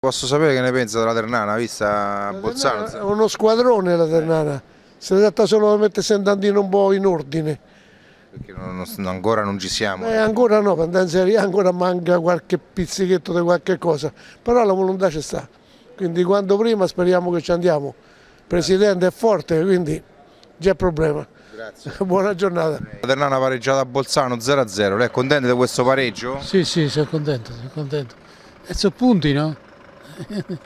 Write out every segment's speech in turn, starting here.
Posso sapere che ne pensa della Ternana, vista la Bozzano? è uno squadrone la Ternana, se ne tratta solo di mettersi andando un po' in ordine. Perché non, non, ancora non ci siamo. Eh, ancora no, per ancora manca qualche pizzichetto di qualche cosa, però la volontà ci sta, quindi quanto prima speriamo che ci andiamo. Presidente è forte, quindi c'è problema. Grazie. Buona giornata. La Ternana pareggiata a Bolzano 0-0, lei è contento di questo pareggio? Sì, sì, sono contento, sono contento. E sono punti, no? per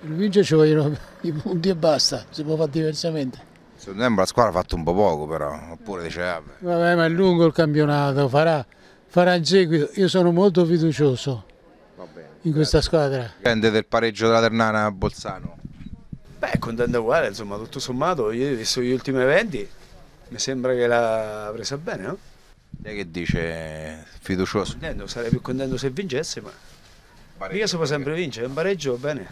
vincere ci vogliono i punti e basta, si può fare diversamente. Secondo me la squadra ha fatto un po' poco però, oppure dice vabbè. Ah, vabbè ma è lungo il campionato, farà, farà in seguito, io sono molto fiducioso bene, in questa squadra. Dipende del pareggio della Ternana a Bolzano? Beh contento uguale, insomma tutto sommato, io ho visto gli ultimi eventi, mi sembra che l'ha presa bene no? Lei che dice fiducioso? Contento, sarei più contento se vincesse ma Bareggio, Lì si può sempre vincere, un pareggio va bene.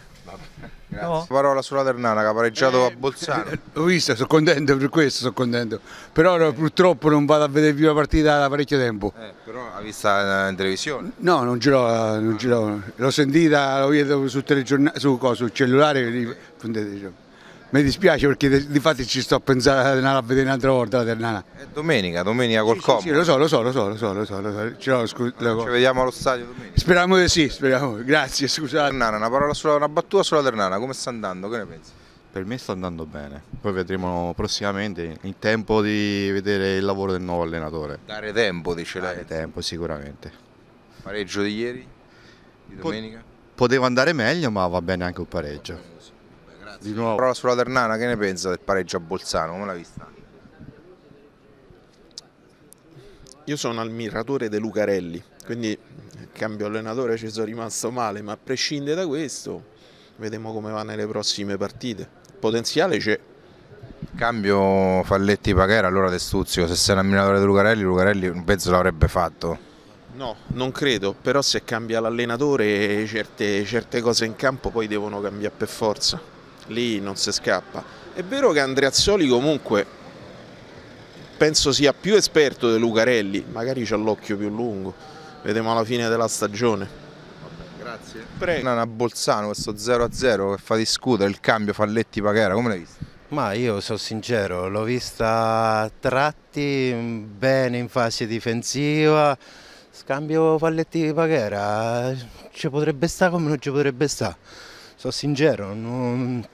Grazie. No. Parola sulla Ternana che ha pareggiato eh, a Bolzano. Eh, ho visto, sono contento per questo, sono contento. Però eh. purtroppo non vado a vedere più la partita da parecchio tempo. Eh, però l'ha vista eh, in televisione? No, non ce l'ho, ah. l'ho sentita, l'ho vista sul, su, su, su cellulare. Okay. Mi dispiace perché di fatti ci sto a pensare a vedere un'altra volta la Ternana. È domenica, domenica col sì, Como. Sì, lo so, lo so, lo so, lo so, lo so, lo so. Scu- allora, ci vediamo allo stadio domenica. Speriamo di sì, speriamo. Grazie, scusate. Ternana, una parola sulla una battuta sulla Ternana, come sta andando? Che ne pensi? Per me sta andando bene, poi vedremo prossimamente in tempo di vedere il lavoro del nuovo allenatore. Dare tempo, dice lei. Dare tempo, sicuramente. Pareggio di ieri, di domenica? Poteva andare meglio, ma va bene anche un pareggio. Di nuovo, parola sulla Ternana, che ne pensa del pareggio a Bolzano? Come l'ha vista? Io sono ammiratore De Lucarelli, quindi cambio allenatore ci sono rimasto male, ma a prescindere da questo vedremo come va nelle prossime partite. Potenziale c'è. Cambio Falletti Paghera, allora Testuzio, se sei un ammiratore di Lucarelli, Lucarelli un pezzo l'avrebbe fatto. No, non credo, però se cambia l'allenatore certe, certe cose in campo poi devono cambiare per forza lì non si scappa. È vero che Andreazzoli comunque penso sia più esperto di Lucarelli, magari c'ha l'occhio più lungo, vediamo alla fine della stagione. Grazie. Prego. A Bolzano questo 0-0 che fa discutere il cambio Falletti-Paghera, come l'hai visto? Ma io sono sincero, l'ho vista a tratti mm, bene in fase difensiva, scambio Falletti-Paghera, ci potrebbe stare come non ci potrebbe stare, sono sincero, non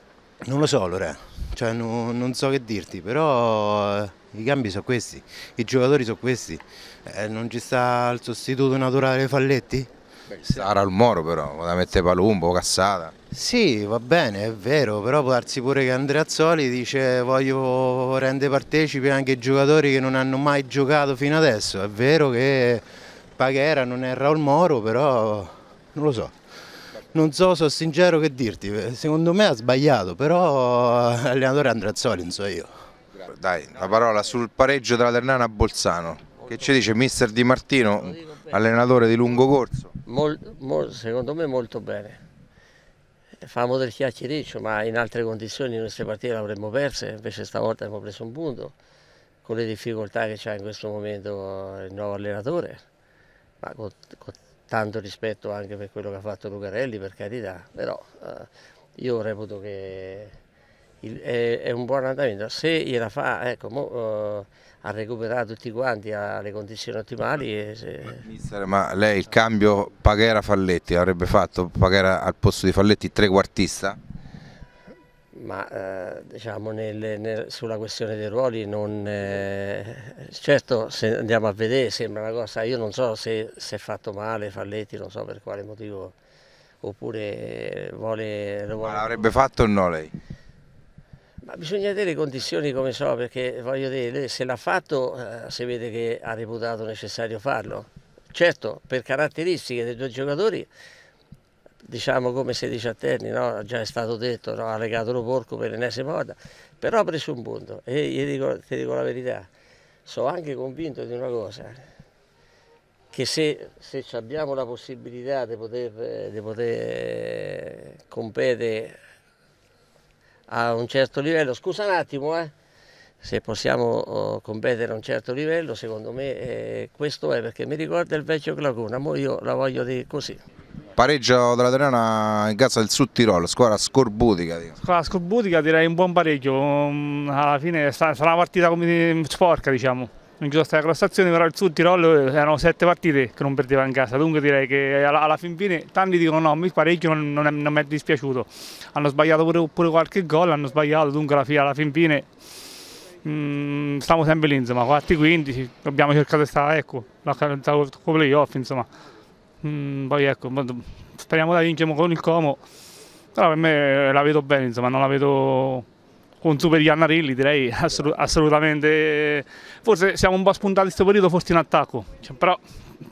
non lo so Lore, cioè, no, non so che dirti, però eh, i cambi sono questi, i giocatori sono questi, eh, non ci sta il sostituto naturale Falletti? Beh, sarà il Moro però, la mette Palumbo, Cassata. Sì, va bene, è vero, però può darsi pure che Andreazzoli dice voglio rendere partecipi anche i giocatori che non hanno mai giocato fino adesso, è vero che Paghera non è Raul Moro, però non lo so non so, sono sincero che dirti, eh, secondo me ha sbagliato, però l'allenatore eh, Andreazzoli non so io. Dai, la parola sul pareggio tra Ternana e Bolzano, che ci dice mister Di Martino, allenatore di lungo corso? Mol, mol, secondo me molto bene. Eh, famo del chiacchiericcio, ma in altre condizioni queste partite le avremmo perse, invece stavolta abbiamo preso un punto, con le difficoltà che c'ha in questo momento il nuovo allenatore, ma con, con tanto rispetto anche per quello che ha fatto Lucarelli, per carità, però eh, io reputo che il, è, è, un buon andamento. Se gliela fa, ecco, mo, eh, ha recuperato tutti quanti alle condizioni ottimali. Se... Mister, ma lei il cambio Paghera-Falletti avrebbe fatto Paghera al posto di Falletti trequartista? Ma eh, diciamo nel, nel, sulla questione dei ruoli, non, eh, certo se andiamo a vedere sembra una cosa, io non so se, si è fatto male Falletti, non so per quale motivo, oppure vuole... vuole... Ma l'avrebbe fatto o no lei? Ma bisogna vedere le condizioni come so, perché voglio dire, se l'ha fatto eh, si vede che ha reputato necessario farlo. Certo, per caratteristiche dei due giocatori diciamo come 16 anni, no? già è stato detto, no? ha legato lo porco per l'ennesima volta, però ha preso un punto e io dico, ti dico la verità, sono anche convinto di una cosa, che se, se abbiamo la possibilità di poter, di poter competere a un certo livello, scusa un attimo, eh, se possiamo oh, competere a un certo livello, secondo me eh, questo è perché mi ricorda il vecchio Glacuna, ora io la voglio dire così pareggio della Torena in casa del Sud Tirolo, squadra scorbutica. Squadra scorbutica direi un buon pareggio, alla fine sarà una partita come sporca diciamo. Non ci sono state crossazioni, però il Sud Tirolo erano sette partite che non perdeva in casa, dunque direi che alla, alla fin fine tanti dicono no, il pareggio non, non, è, non, mi è dispiaciuto. Hanno sbagliato pure, pure qualche gol, hanno sbagliato, dunque alla, alla fin fine Mm, stiamo sempre lì, insomma, quarti 15, abbiamo cercato di stare, ecco, con playoff, insomma. Mm, poi ecco, speriamo la vincere con il Como. Però per me la vedo bene, insomma, non la vedo con su per gli direi assolut assolutamente. Forse siamo un po' spuntati in questo periodo, forse in attacco. Cioè, però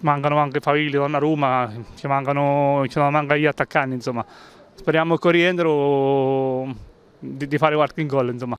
mancano anche Favilli, Donnarumma, ci mancano, ci mancano gli attaccanti, insomma. Speriamo che rientro di, di fare qualche gol, insomma.